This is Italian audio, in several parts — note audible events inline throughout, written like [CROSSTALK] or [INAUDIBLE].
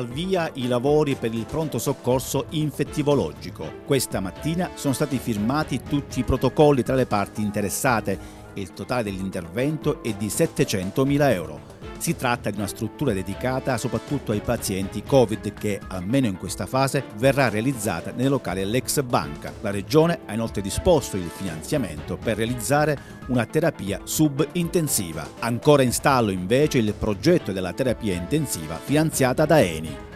al via i lavori per il pronto soccorso infettivologico. Questa mattina sono stati firmati tutti i protocolli tra le parti interessate e il totale dell'intervento è di 700.000 euro. Si tratta di una struttura dedicata soprattutto ai pazienti Covid che, almeno in questa fase, verrà realizzata nei locali dell'ex banca. La Regione ha inoltre disposto il finanziamento per realizzare una terapia subintensiva. Ancora in stallo invece il progetto della terapia intensiva finanziata da Eni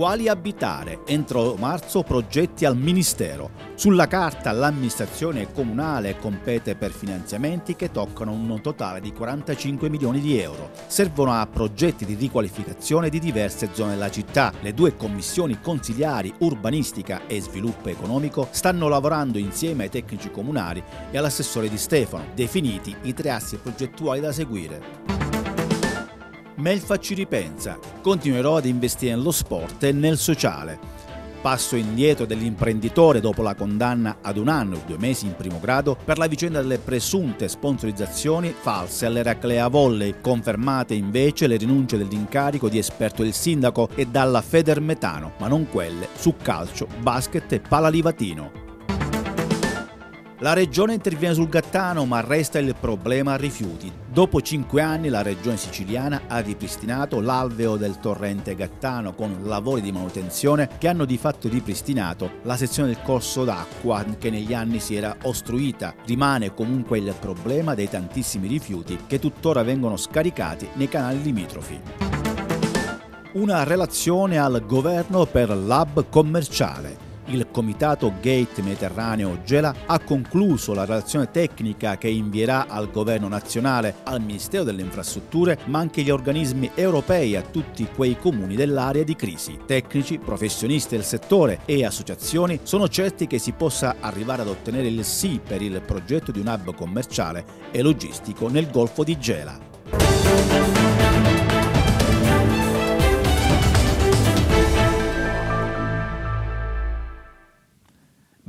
quali abitare entro marzo progetti al Ministero. Sulla carta l'amministrazione comunale compete per finanziamenti che toccano un totale di 45 milioni di euro. Servono a progetti di riqualificazione di diverse zone della città. Le due commissioni consigliari urbanistica e sviluppo economico stanno lavorando insieme ai tecnici comunali e all'assessore di Stefano, definiti i tre assi progettuali da seguire. Melfa ci ripensa, continuerò ad investire nello sport e nel sociale. Passo indietro dell'imprenditore dopo la condanna ad un anno e due mesi in primo grado per la vicenda delle presunte sponsorizzazioni false all'Eraclea Volley, confermate invece le rinunce dell'incarico di esperto del sindaco e dalla Federmetano, ma non quelle su calcio, basket e palalivatino. La regione interviene sul Gattano ma resta il problema rifiuti. Dopo cinque anni la regione siciliana ha ripristinato l'alveo del torrente Gattano con lavori di manutenzione che hanno di fatto ripristinato la sezione del corso d'acqua che negli anni si era ostruita. Rimane comunque il problema dei tantissimi rifiuti che tuttora vengono scaricati nei canali limitrofi. Una relazione al governo per l'hub commerciale il Comitato Gate Mediterraneo Gela ha concluso la relazione tecnica che invierà al Governo nazionale, al Ministero delle Infrastrutture, ma anche agli organismi europei e a tutti quei comuni dell'area di crisi. Tecnici, professionisti del settore e associazioni sono certi che si possa arrivare ad ottenere il sì per il progetto di un hub commerciale e logistico nel Golfo di Gela.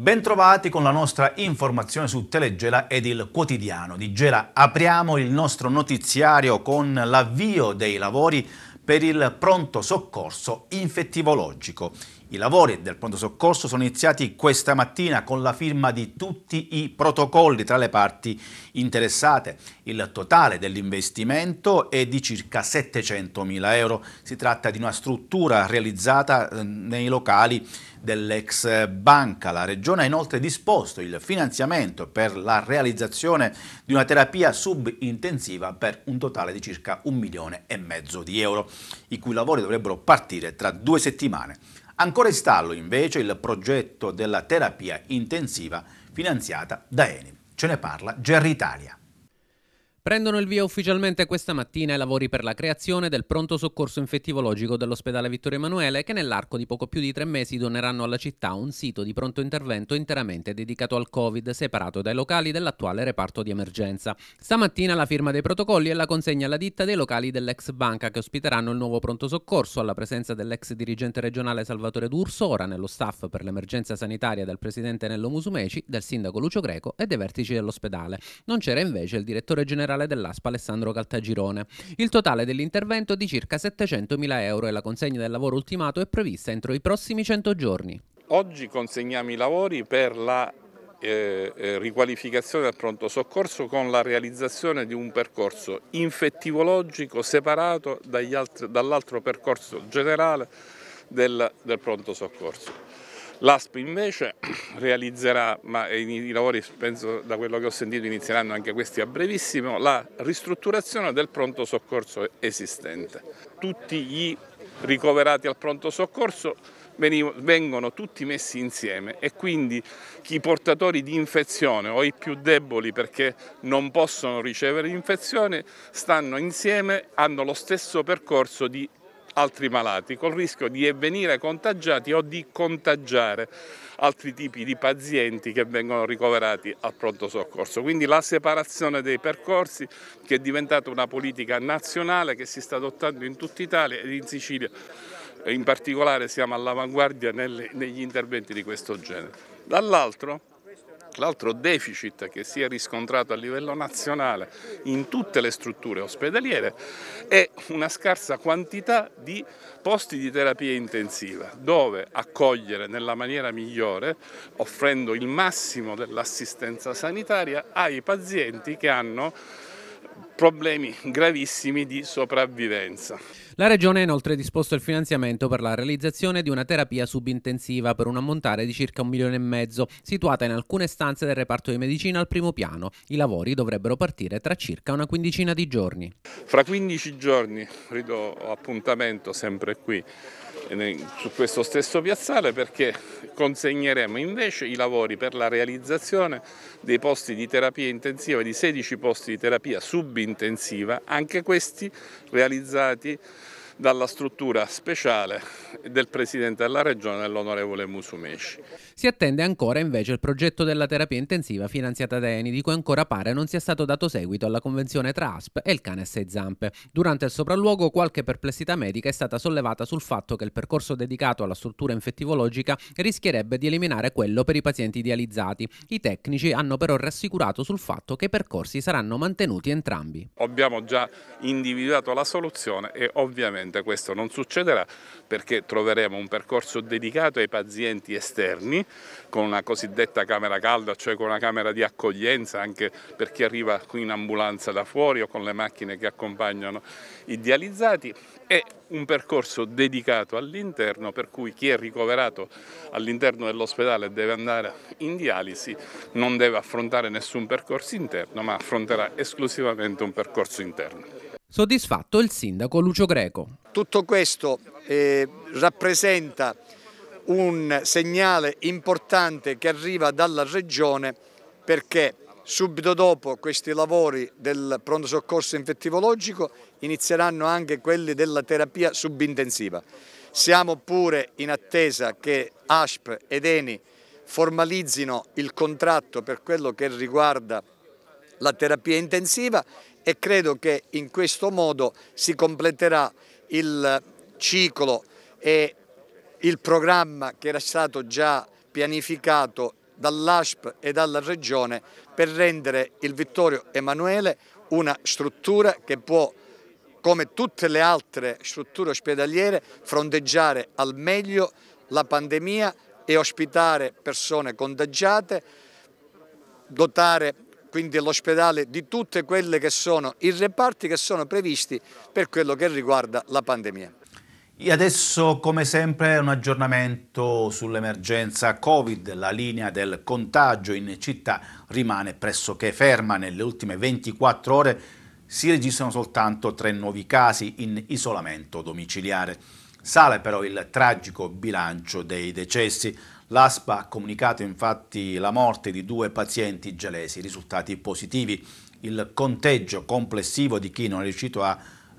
Bentrovati con la nostra informazione su Telegela ed il quotidiano di Gela. Apriamo il nostro notiziario con l'avvio dei lavori per il pronto soccorso infettivologico. I lavori del pronto soccorso sono iniziati questa mattina con la firma di tutti i protocolli tra le parti interessate. Il totale dell'investimento è di circa 700.000 euro. Si tratta di una struttura realizzata eh, nei locali dell'ex banca. La Regione ha inoltre disposto il finanziamento per la realizzazione di una terapia subintensiva per un totale di circa un milione e mezzo di euro, i cui lavori dovrebbero partire tra due settimane. Ancora in stallo invece il progetto della terapia intensiva finanziata da Eni. Ce ne parla Gerry Italia. Prendono il via ufficialmente questa mattina i lavori per la creazione del pronto soccorso infettivologico dell'ospedale Vittorio Emanuele che nell'arco di poco più di tre mesi doneranno alla città un sito di pronto intervento interamente dedicato al Covid, separato dai locali dell'attuale reparto di emergenza. Stamattina la firma dei protocolli e la consegna alla ditta dei locali dell'ex banca che ospiteranno il nuovo pronto soccorso alla presenza dell'ex dirigente regionale Salvatore D'Urso, ora nello staff per l'emergenza sanitaria del presidente Nello Musumeci, del sindaco Lucio Greco e dei vertici dell'ospedale. Non c'era invece il direttore generale generale dell'ASPA Alessandro Caltagirone. Il totale dell'intervento è di circa 700.000 euro e la consegna del lavoro ultimato è prevista entro i prossimi 100 giorni. Oggi consegniamo i lavori per la eh, eh, riqualificazione del pronto soccorso con la realizzazione di un percorso infettivologico separato dall'altro percorso generale del, del pronto soccorso. L'ASP invece [CLEARS THROAT] realizzerà, ma i, lavori penso da quello che ho sentito inizieranno anche questi a brevissimo, la ristrutturazione del pronto soccorso esistente. Tutti gli ricoverati al pronto soccorso vengono tutti messi insieme e quindi i portatori di infezione o i più deboli perché non possono ricevere l'infezione stanno insieme, hanno lo stesso percorso di altri malati, col rischio di venire contagiati o di contagiare altri tipi di pazienti che vengono ricoverati al pronto soccorso. Quindi la separazione dei percorsi che è diventata una politica nazionale che si sta adottando in tutta Italia ed in Sicilia in particolare siamo all'avanguardia negli interventi di questo genere. Dall'altro l'altro deficit che si è riscontrato a livello nazionale in tutte le strutture ospedaliere è una scarsa quantità di posti di terapia intensiva dove accogliere nella maniera migliore, offrendo il massimo dell'assistenza sanitaria ai pazienti che hanno problemi gravissimi di sopravvivenza. La Regione ha inoltre disposto il finanziamento per la realizzazione di una terapia subintensiva per un ammontare di circa un milione e mezzo, situata in alcune stanze del reparto di medicina al primo piano. I lavori dovrebbero partire tra circa una quindicina di giorni. Fra 15 giorni rido appuntamento sempre qui su questo stesso piazzale perché consegneremo invece i lavori per la realizzazione dei posti di terapia intensiva, di 16 posti di terapia subintensiva, anche questi realizzati dalla struttura speciale del Presidente della Regione, l'onorevole Musumesci. Si attende ancora invece il progetto della terapia intensiva finanziata da Eni, di cui ancora pare non sia stato dato seguito alla convenzione tra ASP e il cane a sei zampe. Durante il sopralluogo qualche perplessità medica è stata sollevata sul fatto che il percorso dedicato alla struttura infettivologica rischierebbe di eliminare quello per i pazienti idealizzati. I tecnici hanno però rassicurato sul fatto che i percorsi saranno mantenuti entrambi. Abbiamo già individuato la soluzione e ovviamente Sicuramente questo non succederà perché troveremo un percorso dedicato ai pazienti esterni con una cosiddetta camera calda, cioè con una camera di accoglienza anche per chi arriva qui in ambulanza da fuori o con le macchine che accompagnano i dializzati e un percorso dedicato all'interno per cui chi è ricoverato all'interno dell'ospedale e deve andare in dialisi non deve affrontare nessun percorso interno ma affronterà esclusivamente un percorso interno. Soddisfatto il sindaco Lucio Greco. Tutto questo eh, rappresenta un segnale importante che arriva dalla Regione perché subito dopo questi lavori del pronto soccorso infettivologico inizieranno anche quelli della terapia subintensiva. Siamo pure in attesa che ASP ed ENI formalizzino il contratto per quello che riguarda la terapia intensiva e credo che in questo modo si completerà il ciclo e il programma che era stato già pianificato dall'ASP e dalla Regione per rendere il Vittorio Emanuele una struttura che può, come tutte le altre strutture ospedaliere, fronteggiare al meglio la pandemia e ospitare persone contagiate, dotare quindi dell'ospedale, di tutte quelle che sono i reparti che sono previsti per quello che riguarda la pandemia. E adesso, come sempre, un aggiornamento sull'emergenza Covid. La linea del contagio in città rimane pressoché ferma. Nelle ultime 24 ore si registrano soltanto tre nuovi casi in isolamento domiciliare. Sale però il tragico bilancio dei decessi. L'ASPA ha comunicato infatti la morte di due pazienti gelesi risultati positivi. Il conteggio complessivo di chi non è riuscito a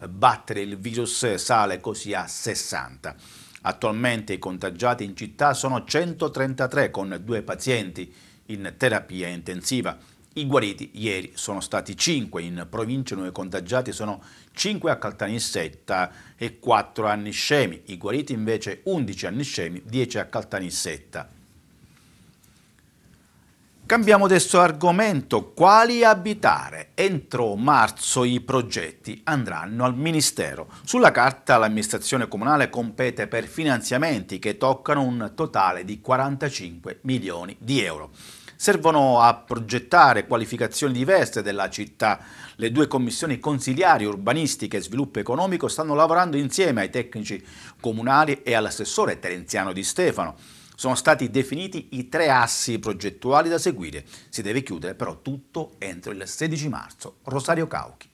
battere il virus sale così a 60. Attualmente i contagiati in città sono 133 con due pazienti in terapia intensiva. I guariti ieri sono stati 5 in provincia, nuovi contagiati sono 5 a Caltanissetta e 4 a Niscemi, i guariti invece 11 a Niscemi, 10 a Caltanissetta. Cambiamo adesso argomento, quali abitare? Entro marzo i progetti andranno al Ministero. Sulla carta l'amministrazione comunale compete per finanziamenti che toccano un totale di 45 milioni di euro servono a progettare qualificazioni diverse della città. Le due commissioni consiliari urbanistiche e sviluppo economico stanno lavorando insieme ai tecnici comunali e all'assessore Terenziano Di Stefano. Sono stati definiti i tre assi progettuali da seguire. Si deve chiudere però tutto entro il 16 marzo. Rosario Cauchi.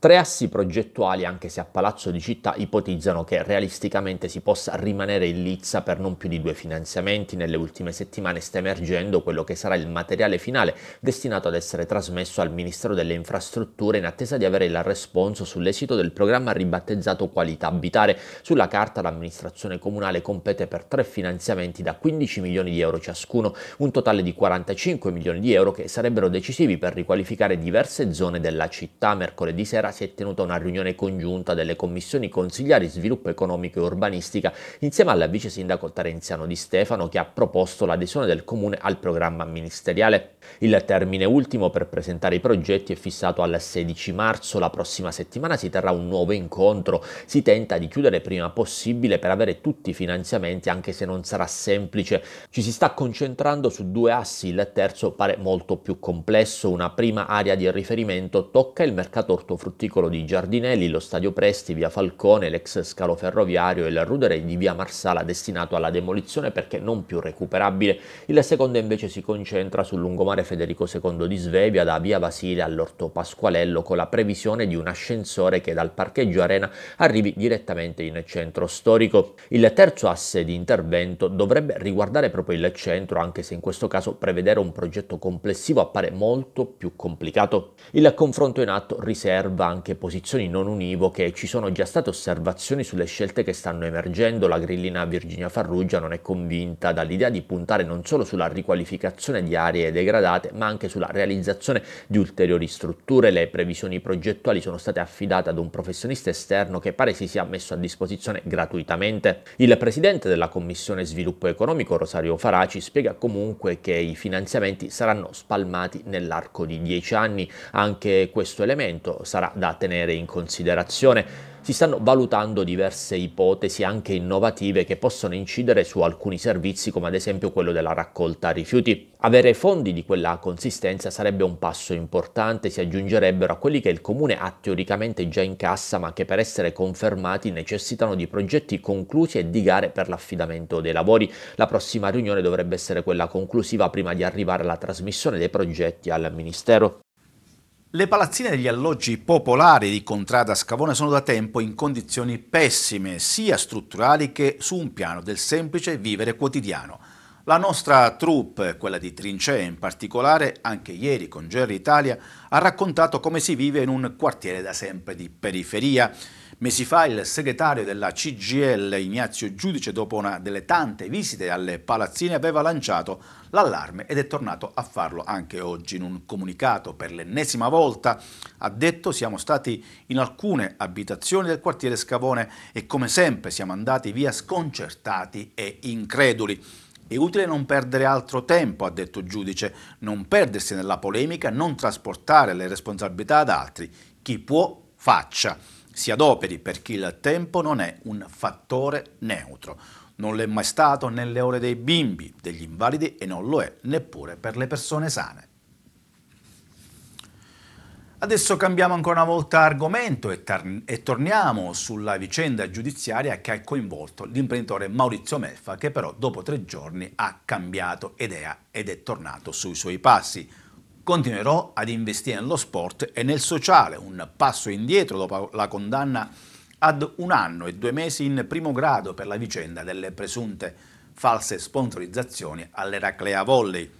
Tre assi progettuali, anche se a Palazzo di Città, ipotizzano che realisticamente si possa rimanere in lizza per non più di due finanziamenti. Nelle ultime settimane sta emergendo quello che sarà il materiale finale destinato ad essere trasmesso al Ministero delle Infrastrutture in attesa di avere il responso sull'esito del programma ribattezzato Qualità Abitare. Sulla carta l'amministrazione comunale compete per tre finanziamenti da 15 milioni di euro ciascuno, un totale di 45 milioni di euro che sarebbero decisivi per riqualificare diverse zone della città. Mercoledì sera Camera si è tenuta una riunione congiunta delle commissioni consigliari sviluppo economico e urbanistica insieme al vice sindaco tarenziano Di Stefano che ha proposto l'adesione del comune al programma ministeriale. Il termine ultimo per presentare i progetti è fissato al 16 marzo, la prossima settimana si terrà un nuovo incontro, si tenta di chiudere prima possibile per avere tutti i finanziamenti anche se non sarà semplice. Ci si sta concentrando su due assi, il terzo pare molto più complesso, una prima area di riferimento tocca il mercato ortofrutticolo Monticolo di Giardinelli, lo Stadio Presti, via Falcone, l'ex scalo ferroviario e il rudere di via Marsala destinato alla demolizione perché non più recuperabile. Il secondo invece si concentra sul lungomare Federico II di Svevia da via Vasile all'Orto Pasqualello con la previsione di un ascensore che dal parcheggio Arena arrivi direttamente in centro storico. Il terzo asse di intervento dovrebbe riguardare proprio il centro anche se in questo caso prevedere un progetto complessivo appare molto più complicato. Il confronto in atto riserva anche posizioni non univoche, ci sono già state osservazioni sulle scelte che stanno emergendo, la grillina Virginia Farrugia non è convinta dall'idea di puntare non solo sulla riqualificazione di aree degradate, ma anche sulla realizzazione di ulteriori strutture, le previsioni progettuali sono state affidate ad un professionista esterno che pare si sia messo a disposizione gratuitamente. Il presidente della Commissione Sviluppo Economico Rosario Faraci spiega comunque che i finanziamenti saranno spalmati nell'arco di dieci anni, anche questo elemento sarà da tenere in considerazione. Si stanno valutando diverse ipotesi anche innovative che possono incidere su alcuni servizi come ad esempio quello della raccolta rifiuti. Avere fondi di quella consistenza sarebbe un passo importante, si aggiungerebbero a quelli che il comune ha teoricamente già in cassa ma che per essere confermati necessitano di progetti conclusi e di gare per l'affidamento dei lavori. La prossima riunione dovrebbe essere quella conclusiva prima di arrivare alla trasmissione dei progetti al Ministero. Le palazzine degli alloggi popolari di Contrada Scavone sono da tempo in condizioni pessime, sia strutturali che su un piano del semplice vivere quotidiano. La nostra troupe, quella di Trincee in particolare, anche ieri con Gerry Italia, ha raccontato come si vive in un quartiere da sempre di periferia. Mesi fa il segretario della CGL Ignazio Giudice, dopo una delle tante visite alle palazzine, aveva lanciato l'allarme ed è tornato a farlo anche oggi in un comunicato per l'ennesima volta. Ha detto siamo stati in alcune abitazioni del quartiere Scavone e come sempre siamo andati via sconcertati e increduli. È utile non perdere altro tempo, ha detto il giudice, non perdersi nella polemica, non trasportare le responsabilità ad altri. Chi può, faccia. Si adoperi perché il tempo non è un fattore neutro. Non l'è mai stato nelle ore dei bimbi, degli invalidi e non lo è neppure per le persone sane. Adesso cambiamo ancora una volta argomento e, e, torniamo sulla vicenda giudiziaria che ha coinvolto l'imprenditore Maurizio Meffa che però dopo tre giorni ha cambiato idea ed è tornato sui suoi passi. Continuerò ad investire nello sport e nel sociale, un passo indietro dopo la condanna ad un anno e due mesi in primo grado per la vicenda delle presunte false sponsorizzazioni all'Eraclea Volley.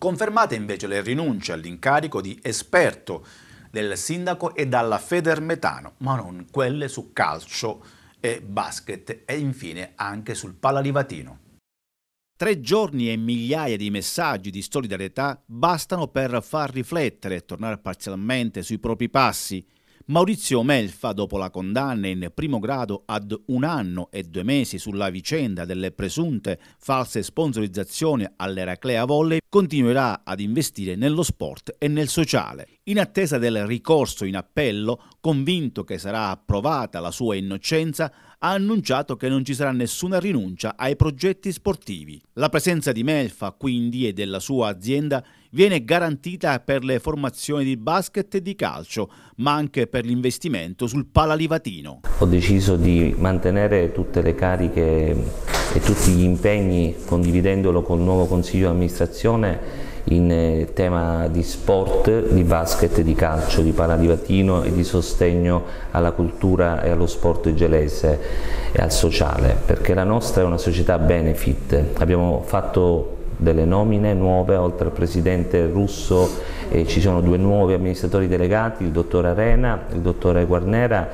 Confermate invece le rinunce all'incarico di esperto del sindaco e dalla Federmetano, ma non quelle su calcio e basket e infine anche sul palalivatino. Tre giorni e migliaia di messaggi di solidarietà bastano per far riflettere e tornare parzialmente sui propri passi Maurizio Melfa, dopo la condanna in primo grado ad un anno e due mesi sulla vicenda delle presunte false sponsorizzazioni all'Eraclea Volley, continuerà ad investire nello sport e nel sociale. In attesa del ricorso in appello, convinto che sarà approvata la sua innocenza, ha annunciato che non ci sarà nessuna rinuncia ai progetti sportivi. La presenza di Melfa, quindi, e della sua azienda viene garantita per le formazioni di basket e di calcio, ma anche per l'investimento sul palalivatino. Ho deciso di mantenere tutte le cariche e tutti gli impegni condividendolo col nuovo Consiglio di amministrazione in eh, tema di sport, di basket, di calcio, di paradivatino e di sostegno alla cultura e allo sport gelese e al sociale, perché la nostra è una società benefit, abbiamo fatto delle nomine nuove, oltre al presidente russo eh, ci sono due nuovi amministratori delegati, il dottor Arena, il dottore Guarnera,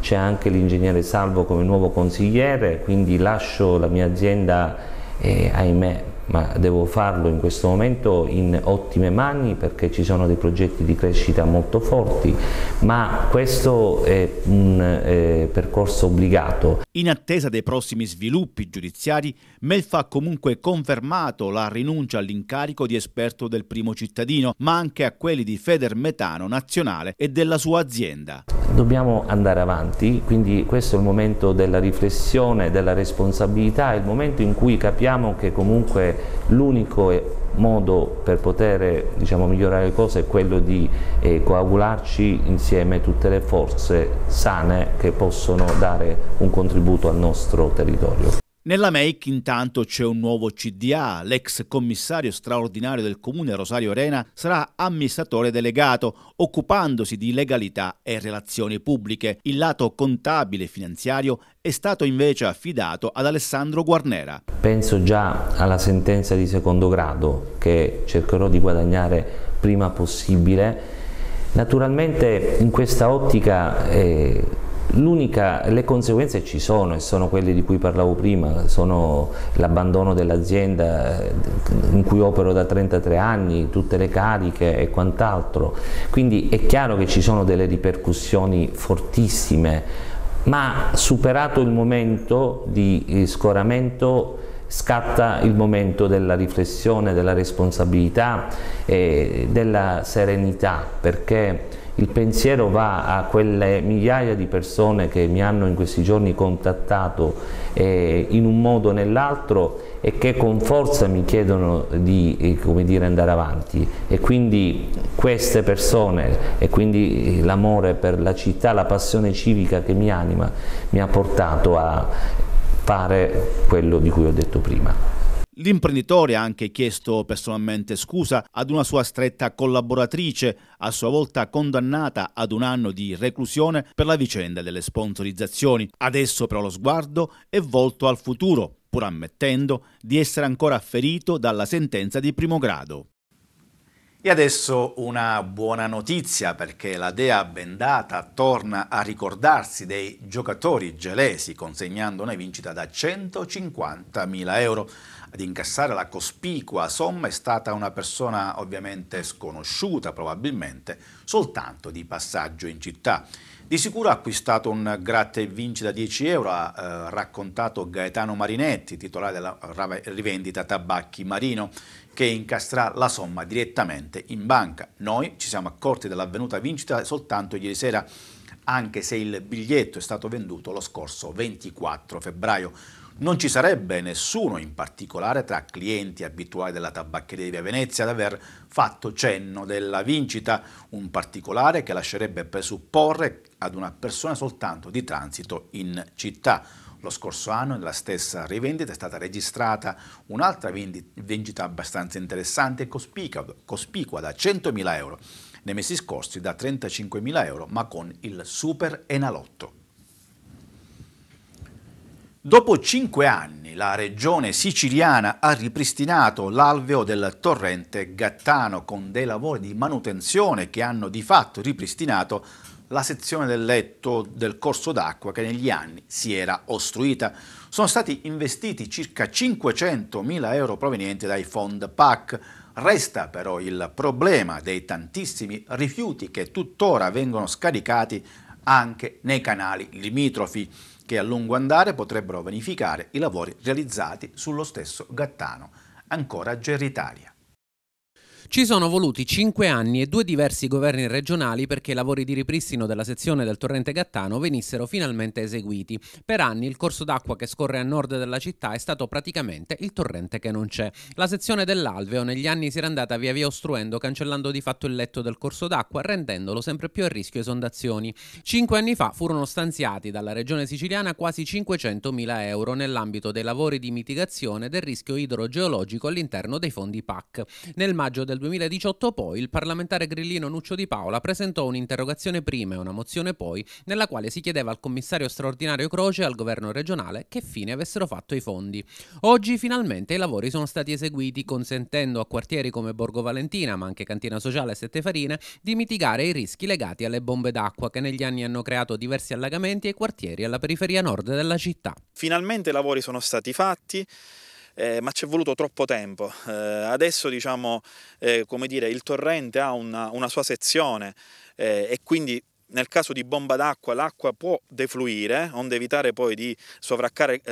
c'è anche l'ingegnere Salvo come nuovo consigliere, quindi lascio la mia azienda eh, ahimè ma devo farlo in questo momento in ottime mani perché ci sono dei progetti di crescita molto forti, ma questo è un eh, percorso obbligato. In attesa dei prossimi sviluppi giudiziari, Melfa ha comunque confermato la rinuncia all'incarico di esperto del primo cittadino, ma anche a quelli di Federmetano Nazionale e della sua azienda. Dobbiamo andare avanti, quindi questo è il momento della riflessione, della responsabilità, è il momento in cui capiamo che comunque l'unico eh, modo per poter eh, diciamo, migliorare le cose è quello di eh, coagularci insieme tutte le forze sane che possono dare un contributo al nostro territorio. Nella make intanto c'è un nuovo CDA, l'ex commissario straordinario del comune Rosario Arena sarà amministratore delegato, occupandosi di legalità e relazioni pubbliche. Il lato contabile e finanziario è stato invece affidato ad Alessandro Guarnera. Penso già alla sentenza di secondo grado che cercherò di guadagnare prima possibile. Naturalmente in questa ottica... Eh, L'unica, le conseguenze ci sono e sono quelle di cui parlavo prima, sono l'abbandono dell'azienda eh, in cui opero da 33 anni, tutte le cariche e quant'altro, quindi è chiaro che ci sono delle ripercussioni fortissime, ma superato il momento di eh, scoramento scatta il momento della riflessione, della responsabilità e della serenità, perché il pensiero va a quelle migliaia di persone che mi hanno in questi giorni contattato eh, in un modo o nell'altro e che con forza mi chiedono di eh, dire, andare avanti e quindi queste persone e quindi eh, l'amore per la città, la passione civica che mi anima mi ha portato a fare quello di cui ho detto prima. L'imprenditore ha anche chiesto personalmente scusa ad una sua stretta collaboratrice, a sua volta condannata ad un anno di reclusione per la vicenda delle sponsorizzazioni. Adesso però lo sguardo è volto al futuro, pur ammettendo di essere ancora ferito dalla sentenza di primo grado. E adesso una buona notizia perché la dea bendata torna a ricordarsi dei giocatori gelesi consegnando una vincita da 150.000 euro ad incassare la cospicua somma è stata una persona ovviamente sconosciuta, probabilmente soltanto di passaggio in città. Di sicuro ha acquistato un gratta vinci da 10 euro, ha eh, raccontato Gaetano Marinetti, titolare della rivendita Tabacchi Marino, che incastrerà la somma direttamente in banca. Noi ci siamo accorti dell'avvenuta vincita soltanto ieri sera, anche se il biglietto è stato venduto lo scorso 24 febbraio. Non ci sarebbe nessuno in particolare tra clienti abituali della tabaccheria di Via Venezia ad aver fatto cenno della vincita, un particolare che lascerebbe presupporre ad una persona soltanto di transito in città. Lo scorso anno nella stessa rivendita è stata registrata un'altra vendita abbastanza interessante e cospicua, cospicua da 100.000 euro nei mesi scorsi da 35.000 euro ma con il super enalotto. Dopo cinque anni la regione siciliana ha ripristinato l'alveo del torrente Gattano con dei lavori di manutenzione che hanno di fatto ripristinato la sezione del letto del corso d'acqua che negli anni si era ostruita. Sono stati investiti circa 500.000 euro provenienti dai fond PAC. Resta però il problema dei tantissimi rifiuti che tuttora vengono scaricati anche nei canali limitrofi che a lungo andare potrebbero vanificare i lavori realizzati sullo stesso Gattano, ancora Geritalia. Ci sono voluti cinque anni e due diversi governi regionali perché i lavori di ripristino della sezione del torrente Gattano venissero finalmente eseguiti. Per anni il corso d'acqua che scorre a nord della città è stato praticamente il torrente che non c'è. La sezione dell'alveo negli anni si era andata via via ostruendo, cancellando di fatto il letto del corso d'acqua, rendendolo sempre più a rischio esondazioni. Cinque anni fa furono stanziati dalla regione siciliana quasi 500.000 euro nell'ambito dei lavori di mitigazione del rischio idrogeologico all'interno dei fondi PAC. Nel maggio del 2018 poi, il parlamentare grillino Nuccio Di Paola presentò un'interrogazione prima e una mozione poi, nella quale si chiedeva al commissario straordinario Croce e al governo regionale che fine avessero fatto i fondi. Oggi finalmente i lavori sono stati eseguiti consentendo a quartieri come Borgo Valentina, ma anche Cantina Sociale e Sette Farine, di mitigare i rischi legati alle bombe d'acqua che negli anni hanno creato diversi allagamenti ai quartieri alla periferia nord della città. Finalmente i lavori sono stati fatti eh, ma ci è voluto troppo tempo. Eh, adesso diciamo, eh, come dire, il torrente ha una, una sua sezione eh, e quindi nel caso di bomba d'acqua l'acqua può defluire, eh, onde evitare poi di eh,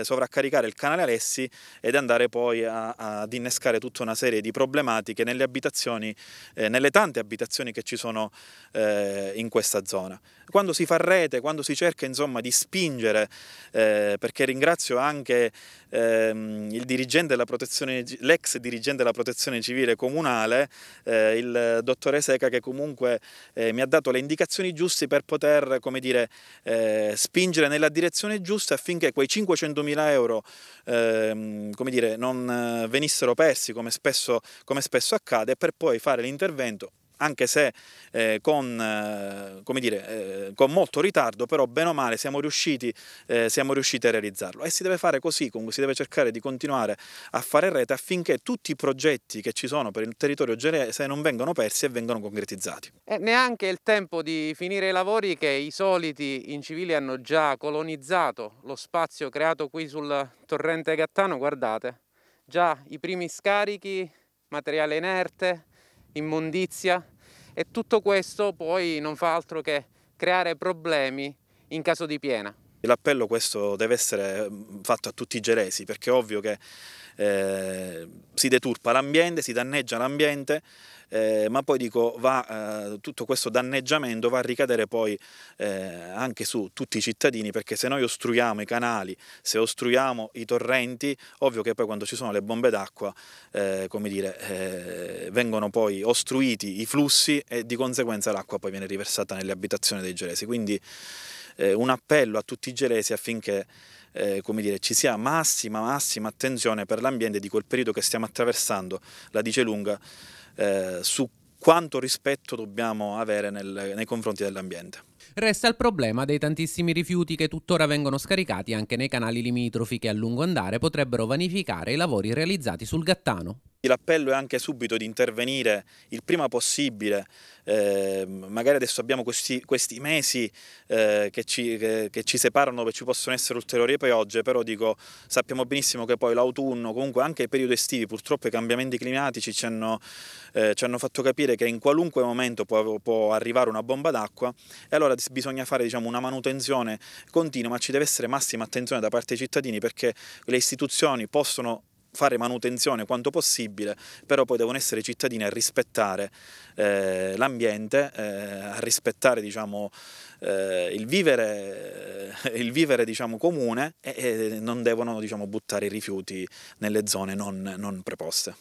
sovraccaricare il canale Alessi ed andare poi a, ad innescare tutta una serie di problematiche nelle abitazioni, eh, nelle tante abitazioni che ci sono eh, in questa zona. Quando si fa rete, quando si cerca insomma di spingere, eh, perché ringrazio anche ehm, dirigente l'ex dirigente della protezione civile comunale, eh, il dottore Seca che comunque mi ha dato le indicazioni giuste per poter dire, eh, spingere nella direzione giusta affinché quei 500.000 euro eh, dire, non eh, venissero persi come spesso, come spesso accade per poi fare l'intervento anche se eh, con, eh, come dire, eh, con molto ritardo, però bene o male siamo riusciti, eh, siamo riusciti, a realizzarlo. E si deve fare così, comunque si deve cercare di continuare a fare rete affinché tutti i progetti che ci sono per il territorio genese non vengano persi e vengano concretizzati. E neanche il tempo di finire i lavori che i soliti incivili hanno già colonizzato lo spazio creato qui sul torrente Gattano, guardate, già i primi scarichi, materiale inerte, immondizia e tutto questo poi non fa altro che creare problemi in caso di piena. L'appello questo deve essere mm, fatto a tutti i geresi perché è ovvio che eh, si deturpa l'ambiente, si danneggia l'ambiente, eh, ma poi dico va, eh, tutto questo danneggiamento va a ricadere poi eh, anche su tutti i cittadini, perché se noi ostruiamo i canali, se ostruiamo i torrenti, ovvio che poi quando ci sono le bombe d'acqua, eh, come dire, eh, vengono poi ostruiti i flussi e di conseguenza l'acqua poi viene riversata nelle abitazioni dei gelesi. Quindi un appello a tutti i gelesi affinché eh, come dire, ci sia massima, massima attenzione per l'ambiente di quel periodo che stiamo attraversando, la dice lunga, eh, su quanto rispetto dobbiamo avere nel, nei confronti dell'ambiente. Resta il problema dei tantissimi rifiuti che tuttora vengono scaricati anche nei canali limitrofi che a lungo andare potrebbero vanificare i lavori realizzati sul Gattano. L'appello è anche subito di intervenire il prima possibile, eh, magari adesso abbiamo questi, questi mesi eh, che, ci, che, che, ci, separano, dove ci possono essere ulteriori piogge, però dico, sappiamo benissimo che poi l'autunno, comunque anche i periodi estivi, purtroppo i cambiamenti climatici ci hanno, eh, ci hanno fatto capire che in qualunque momento può, può arrivare una bomba d'acqua e allora allora bisogna fare diciamo, una manutenzione continua, ma ci deve essere massima attenzione da parte dei cittadini perché le istituzioni possono fare manutenzione quanto possibile, però poi devono essere i cittadini a rispettare eh, l'ambiente, eh, a rispettare diciamo, eh, il vivere, eh, il vivere diciamo, comune e, e, non devono diciamo, buttare i rifiuti nelle zone non, non preposte.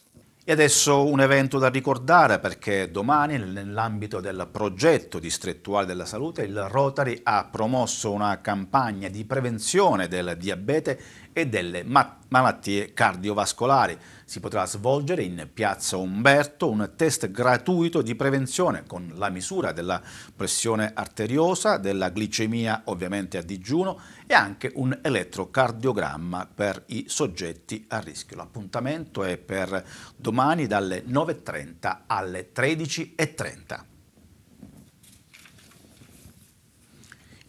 E adesso un evento da ricordare perché domani nell'ambito del progetto distrettuale della salute il Rotary ha promosso una campagna di prevenzione del diabete e delle malattie cardiovascolari. Si potrà svolgere in Piazza Umberto un test gratuito di prevenzione con la misura della pressione arteriosa, della glicemia ovviamente a digiuno e anche un elettrocardiogramma per i soggetti a rischio. L'appuntamento è per domani dalle 9.30 alle 13.30.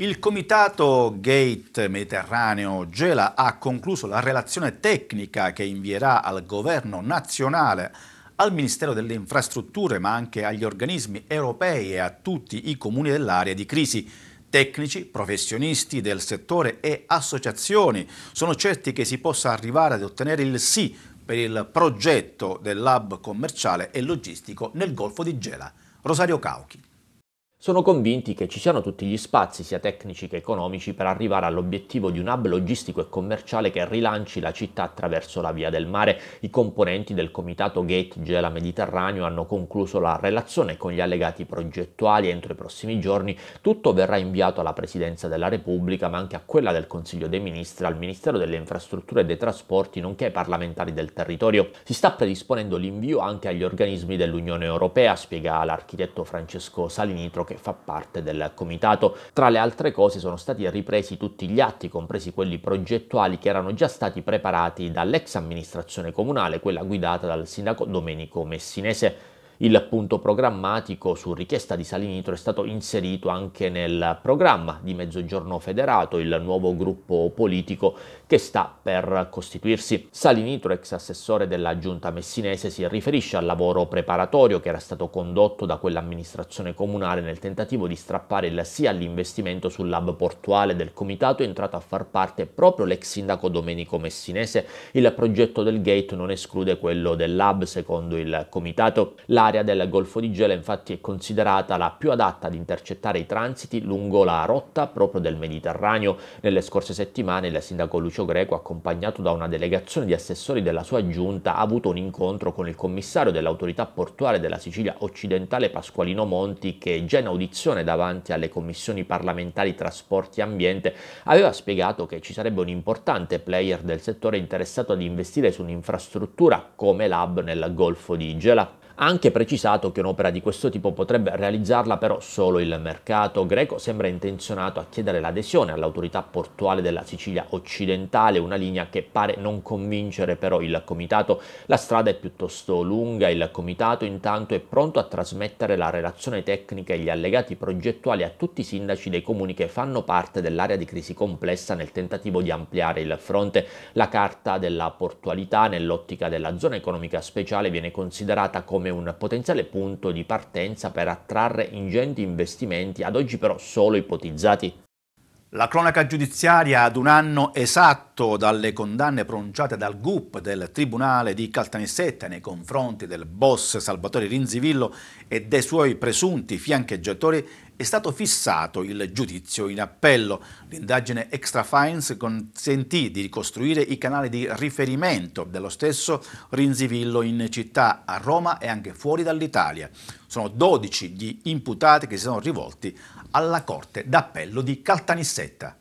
Il Comitato Gate Mediterraneo Gela ha concluso la relazione tecnica che invierà al governo nazionale, al Ministero delle Infrastrutture, ma anche agli organismi europei e a tutti i comuni dell'area di crisi. Tecnici, professionisti del settore e associazioni sono certi che si possa arrivare ad ottenere il sì per il progetto del lab commerciale e logistico nel Golfo di Gela. Rosario Cauchi. Sono convinti che ci siano tutti gli spazi, sia tecnici che economici, per arrivare all'obiettivo di un hub logistico e commerciale che rilanci la città attraverso la via del mare. I componenti del comitato Gate Gela Mediterraneo hanno concluso la relazione con gli allegati progettuali entro i prossimi giorni. Tutto verrà inviato alla Presidenza della Repubblica, ma anche a quella del Consiglio dei Ministri, al Ministero delle Infrastrutture e dei Trasporti, nonché ai parlamentari del territorio. Si sta predisponendo l'invio anche agli organismi dell'Unione Europea, spiega l'architetto Francesco Salinitro che fa parte del comitato. Tra le altre cose sono stati ripresi tutti gli atti, compresi quelli progettuali che erano già stati preparati dall'ex amministrazione comunale, quella guidata dal sindaco Domenico Messinese. Il punto programmatico su richiesta di Salinitro è stato inserito anche nel programma di Mezzogiorno Federato, il nuovo gruppo politico che sta per costituirsi. Salinitro, ex assessore della giunta messinese, si riferisce al lavoro preparatorio che era stato condotto da quell'amministrazione comunale nel tentativo di strappare il sì all'investimento sul lab portuale del comitato entrato a far parte proprio l'ex sindaco Domenico Messinese. Il progetto del gate non esclude quello del lab secondo il comitato. La L'area del Golfo di Gela infatti è considerata la più adatta ad intercettare i transiti lungo la rotta proprio del Mediterraneo. Nelle scorse settimane il sindaco Lucio Greco, accompagnato da una delegazione di assessori della sua giunta, ha avuto un incontro con il commissario dell'autorità portuale della Sicilia occidentale Pasqualino Monti che già in audizione davanti alle commissioni parlamentari trasporti e ambiente aveva spiegato che ci sarebbe un importante player del settore interessato ad investire su un'infrastruttura come l'hub nel Golfo di Gela. Ha anche precisato che un'opera di questo tipo potrebbe realizzarla però solo il mercato greco sembra intenzionato a chiedere l'adesione all'autorità portuale della Sicilia occidentale, una linea che pare non convincere però il comitato. La strada è piuttosto lunga, il comitato intanto è pronto a trasmettere la relazione tecnica e gli allegati progettuali a tutti i sindaci dei comuni che fanno parte dell'area di crisi complessa nel tentativo di ampliare il fronte. La carta della portualità nell'ottica della zona economica speciale viene considerata come come un potenziale punto di partenza per attrarre ingenti investimenti ad oggi però solo ipotizzati. La cronaca giudiziaria ad un anno esatto dalle condanne pronunciate dal GUP del Tribunale di Caltanissetta nei confronti del boss Salvatore Rinzivillo e dei suoi presunti fiancheggiatori è stato fissato il giudizio in appello. L'indagine Extra Fines consentì di ricostruire i canali di riferimento dello stesso Rinzivillo in città, a Roma e anche fuori dall'Italia. Sono 12 gli imputati che si sono rivolti alla Corte d'Appello di Caltanissetta.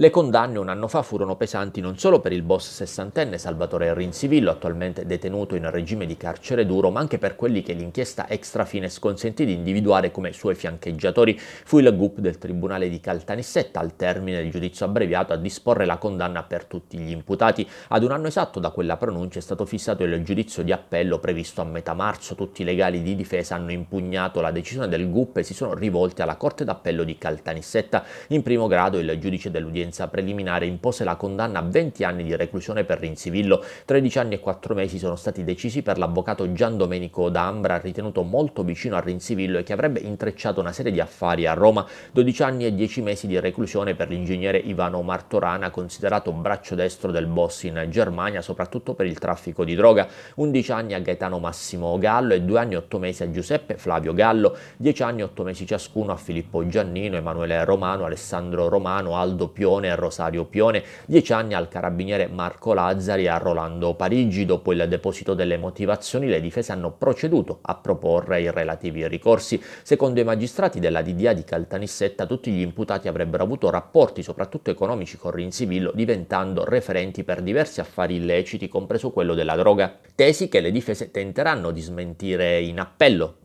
Le condanne un anno fa furono pesanti non solo per il boss sessantenne Salvatore Rinzivillo, attualmente detenuto in regime di carcere duro, ma anche per quelli che l'inchiesta extra fines consentì di individuare come suoi fiancheggiatori. Fu il GUP del Tribunale di Caltanissetta, al termine del giudizio abbreviato, a disporre la condanna per tutti gli imputati. Ad un anno esatto da quella pronuncia è stato fissato il giudizio di appello previsto a metà marzo. Tutti i legali di difesa hanno impugnato la decisione del GUP e si sono rivolti alla Corte d'Appello di Caltanissetta. In primo grado il giudice dell'udienza udienza preliminare impose la condanna a 20 anni di reclusione per Rinzivillo, 13 anni e 4 mesi sono stati decisi per l'avvocato Gian Domenico D'Ambra, ritenuto molto vicino a Rinzivillo e che avrebbe intrecciato una serie di affari a Roma, 12 anni e 10 mesi di reclusione per l'ingegnere Ivano Martorana, considerato braccio destro del boss in Germania, soprattutto per il traffico di droga, 11 anni a Gaetano Massimo Gallo e 2 anni e 8 mesi a Giuseppe Flavio Gallo, 10 anni e 8 mesi ciascuno a Filippo Giannino, Emanuele Romano, Alessandro Romano, Aldo Pione, Pione, Rosario Pione, 10 anni al carabiniere Marco Lazzari e a Rolando Parigi. Dopo il deposito delle motivazioni le difese hanno proceduto a proporre i relativi ricorsi. Secondo i magistrati della DDA di Caltanissetta tutti gli imputati avrebbero avuto rapporti soprattutto economici con Rinzivillo diventando referenti per diversi affari illeciti compreso quello della droga. Tesi che le difese tenteranno di smentire in appello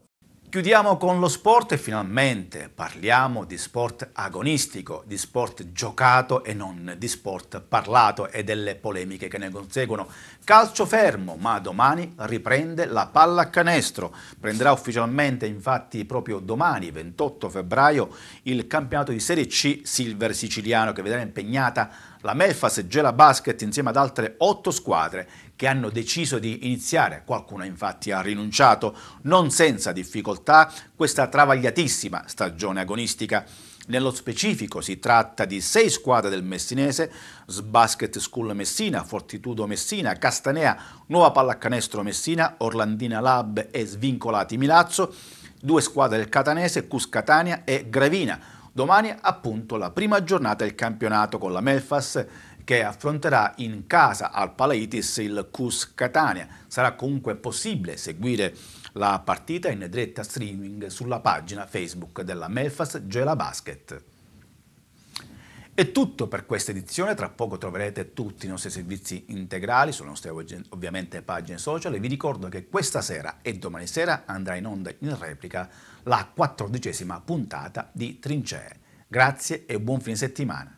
Chiudiamo con lo sport e finalmente parliamo di sport agonistico, di sport giocato e non di sport parlato e delle polemiche che ne conseguono. Calcio fermo, ma domani riprende la pallacanestro. Prenderà ufficialmente infatti proprio domani, 28 febbraio, il campionato di Serie C Silver Siciliano che vedrà impegnata la Melfas Gela Basket insieme ad altre otto squadre che hanno deciso di iniziare, qualcuno infatti ha rinunciato, non senza difficoltà, questa travagliatissima stagione agonistica. Nello specifico si tratta di sei squadre del Messinese, Sbasket School Messina, Fortitudo Messina, Castanea, Nuova Pallacanestro Messina, Orlandina Lab e Svincolati Milazzo, due squadre del Catanese, Cuscatania e Gravina. Domani appunto la prima giornata del campionato con la Melfas che affronterà in casa al Palaitis il Cus Catania. Sarà comunque possibile seguire la partita in diretta streaming sulla pagina Facebook della Melfast Gela Basket. È tutto per questa edizione, tra poco troverete tutti i nostri servizi integrali sulle nostre ovviamente pagine social e vi ricordo che questa sera e domani sera andrà in onda in replica la quattordicesima puntata di Trincee. Grazie e buon fine settimana.